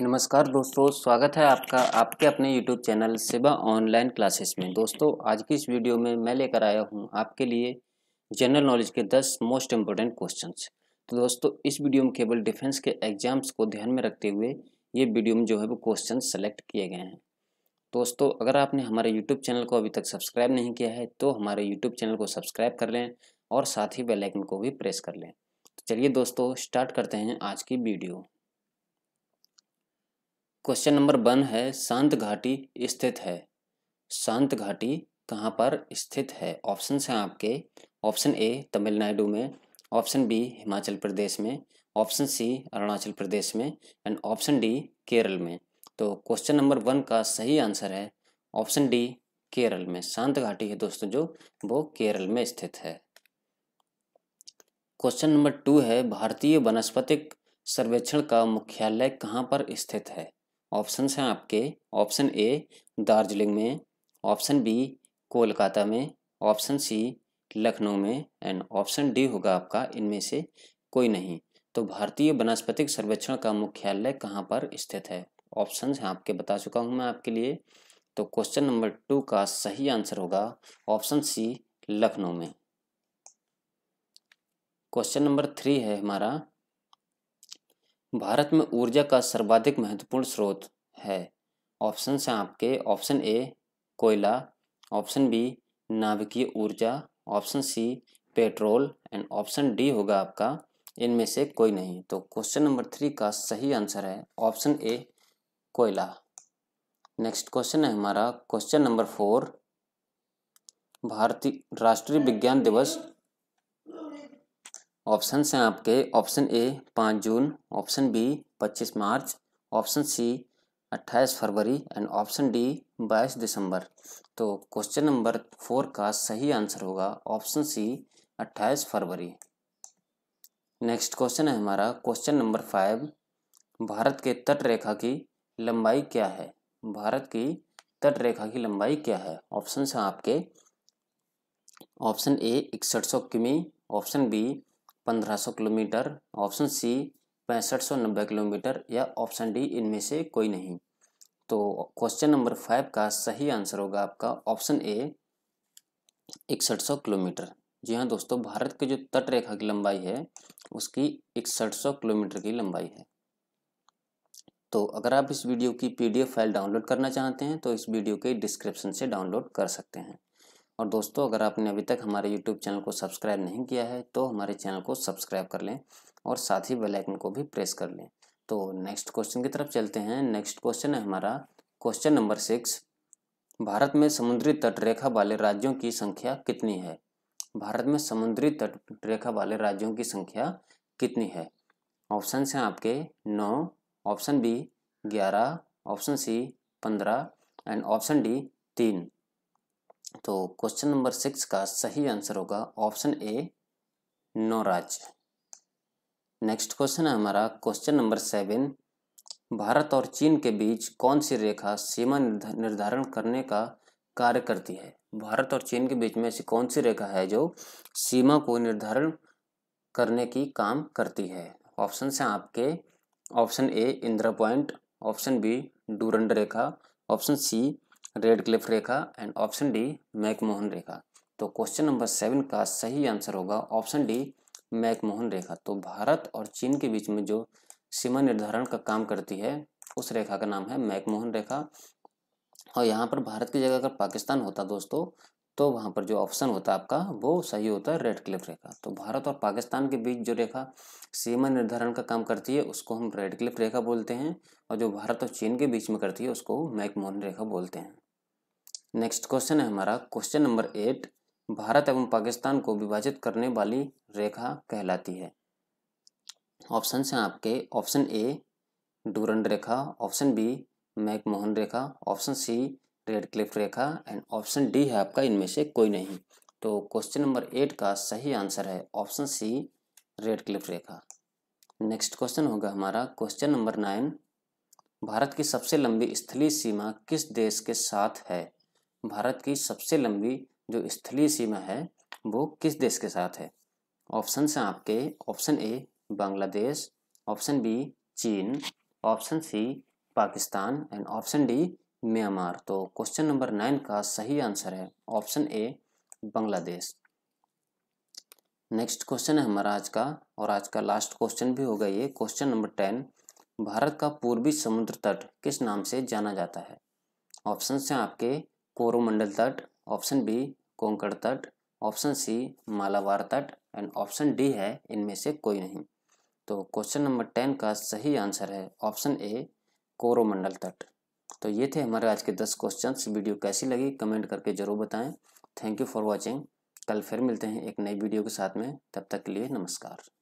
नमस्कार दोस्तों स्वागत है आपका आपके अपने YouTube channel Seva online classes में दोस्तों आज की इस वीडियो में मैं लेकर आया हूं आपके लिए जनरल नॉलेज के 10 मोस्ट इम्पोर्टेंट क्वेश्चंस तो दोस्तों इस वीडियो में केवल डिफेंस के एग्जाम्स को ध्यान में रखते हुए ये वीडियो में जो है वो क्वेश्चन सेलेक्ट किए गए हैं दोस्तों अगर आपने हमारे यूट्यूब चैनल को अभी तक सब्सक्राइब नहीं किया है तो हमारे यूट्यूब चैनल को सब्सक्राइब कर लें और साथ ही बेलाइकन को भी प्रेस कर लें तो चलिए दोस्तों स्टार्ट करते हैं आज की वीडियो क्वेश्चन नंबर वन है शांत घाटी स्थित है शांत घाटी कहाँ पर स्थित है ऑप्शन हैं आपके ऑप्शन ए तमिलनाडु में ऑप्शन बी हिमाचल प्रदेश में ऑप्शन सी अरुणाचल प्रदेश में एंड ऑप्शन डी केरल में तो क्वेश्चन नंबर वन का सही आंसर है ऑप्शन डी केरल में शांत घाटी है दोस्तों जो वो केरल में स्थित है क्वेश्चन नंबर टू है भारतीय वनस्पतिक सर्वेक्षण का मुख्यालय कहाँ पर स्थित है ऑप्शन हैं आपके ऑप्शन ए दार्जिलिंग में ऑप्शन बी कोलकाता में ऑप्शन सी लखनऊ में एंड ऑप्शन डी होगा आपका इनमें से कोई नहीं तो भारतीय वनस्पतिक सर्वेक्षण का मुख्यालय कहाँ पर स्थित है ऑप्शन हैं आपके बता चुका हूँ मैं आपके लिए तो क्वेश्चन नंबर टू का सही आंसर होगा ऑप्शन सी लखनऊ में क्वेश्चन नंबर थ्री है हमारा भारत में ऊर्जा का सर्वाधिक महत्वपूर्ण स्रोत है ऑप्शन हैं आपके ऑप्शन ए कोयला ऑप्शन बी नाभिकीय ऊर्जा option C petrol and option D होगा आपका इनमें से कोई नहीं तो क्वेश्चन नंबर थ्री का सही आंसर है ऑप्शन ए कोयला नेक्स्ट क्वेश्चन है हमारा क्वेश्चन नंबर फोर भारतीय राष्ट्रीय विज्ञान दिवस ऑप्शन हैं आपके ऑप्शन ए पाँच जून ऑप्शन बी पच्चीस मार्च ऑप्शन सी अट्ठाईस फरवरी एंड ऑप्शन डी बाईस दिसंबर तो क्वेश्चन नंबर फोर का सही आंसर होगा ऑप्शन सी अट्ठाईस फरवरी नेक्स्ट क्वेश्चन है हमारा क्वेश्चन नंबर फाइव भारत के तट रेखा की लंबाई क्या है भारत की तट रेखा की लंबाई क्या है ऑप्शन हैं आपके ऑप्शन ए इकसठ सौ किमी option B 1500 kilometre option C पैंसठ नब्बे किलोमीटर या ऑप्शन डी इनमें से कोई नहीं तो क्वेश्चन नंबर फाइव का सही आंसर होगा आपका ऑप्शन ए इकसठ सौ किलोमीटर जी हाँ दोस्तों भारत के जो तट रेखा की लंबाई है उसकी इकसठ सौ किलोमीटर की लंबाई है तो अगर आप इस वीडियो की पीडीएफ फाइल डाउनलोड करना चाहते हैं तो इस वीडियो के डिस्क्रिप्शन से डाउनलोड कर सकते हैं और दोस्तों अगर आपने अभी तक हमारे यूट्यूब चैनल को सब्सक्राइब नहीं किया है तो हमारे चैनल को सब्सक्राइब कर लें और साथ ही बेल आइकन को भी प्रेस कर लें तो नेक्स्ट क्वेश्चन की तरफ चलते हैं नेक्स्ट क्वेश्चन है हमारा क्वेश्चन नंबर सिक्स भारत में समुद्री तट रेखा वाले राज्यों की संख्या कितनी है भारत में समुद्री तट रेखा वाले राज्यों की संख्या कितनी है ऑप्शन हैं आपके नौ ऑप्शन बी ग्यारह ऑप्शन सी पंद्रह एंड ऑप्शन डी तीन तो क्वेश्चन नंबर सिक्स का सही आंसर होगा ऑप्शन ए नौ राज्य नेक्स्ट क्वेश्चन है हमारा क्वेश्चन नंबर सेवन भारत और चीन के बीच कौन सी रेखा सीमा निर्धारण करने का कार्य करती है भारत और चीन के बीच में ऐसी कौन सी रेखा है जो सीमा को निर्धारण करने की काम करती है ऑप्शन हैं आपके option A Indira point option B Durand रेखा ऑप्शन सी रेड क्लिफ रेखा एंड ऑप्शन डी मैकमोहन रेखा तो क्वेश्चन नंबर सेवन का सही आंसर होगा ऑप्शन डी मैकमोहन रेखा तो भारत और चीन के बीच में जो सीमा निर्धारण का काम करती है उस रेखा का नाम है मैकमोहन रेखा और यहाँ पर भारत की जगह अगर पाकिस्तान होता दोस्तों तो वहाँ पर जो ऑप्शन होता है आपका वो सही होता है रेड क्लिफ रेखा तो भारत और पाकिस्तान के बीच जो रेखा सीमा निर्धारण का काम करती है उसको हम रेड क्लिफ रेखा बोलते हैं और जो भारत और चीन के बीच में करती है उसको मैकमोहन रेखा बोलते हैं नेक्स्ट क्वेश्चन है हमारा क्वेश्चन नंबर एट भारत एवं पाकिस्तान को विभाजित करने वाली रेखा कहलाती है ऑप्शन हैं आपके ऑप्शन ए डूरन रेखा ऑप्शन बी मैकमोहन रेखा ऑप्शन सी रेड क्लिफ रेखा एंड ऑप्शन डी है आपका इनमें से कोई नहीं तो क्वेश्चन नंबर एट का सही आंसर है ऑप्शन सी रेड क्लिफ रेखा नेक्स्ट क्वेश्चन होगा हमारा क्वेश्चन नंबर नाइन भारत की सबसे लंबी स्थलीय सीमा किस देश के साथ है भारत की सबसे लंबी जो स्थलीय सीमा है वो किस देश के साथ है ऑप्शन हैं आपके option A Bangladesh option B चीन option C Pakistan and option D Myanmar तो क्वेश्चन नंबर नाइन का सही आंसर है option A Bangladesh next question है हमारा आज का और आज का लास्ट क्वेश्चन भी होगा ये क्वेश्चन नंबर टेन भारत का पूर्वी समुद्र तट किस नाम से जाना जाता है ऑप्शन हैं आपके कोरोमंडल तट ऑप्शन बी कोंकण तट ऑप्शन सी मालावार तट एंड ऑप्शन डी है इनमें से कोई नहीं तो क्वेश्चन नंबर टेन का सही आंसर है ऑप्शन ए कोरोमंडल तट तो ये थे हमारे आज के दस क्वेश्चंस वीडियो कैसी लगी कमेंट करके ज़रूर बताएं थैंक यू फॉर वॉचिंग कल फिर मिलते हैं एक नई वीडियो के साथ में तब तक के लिए नमस्कार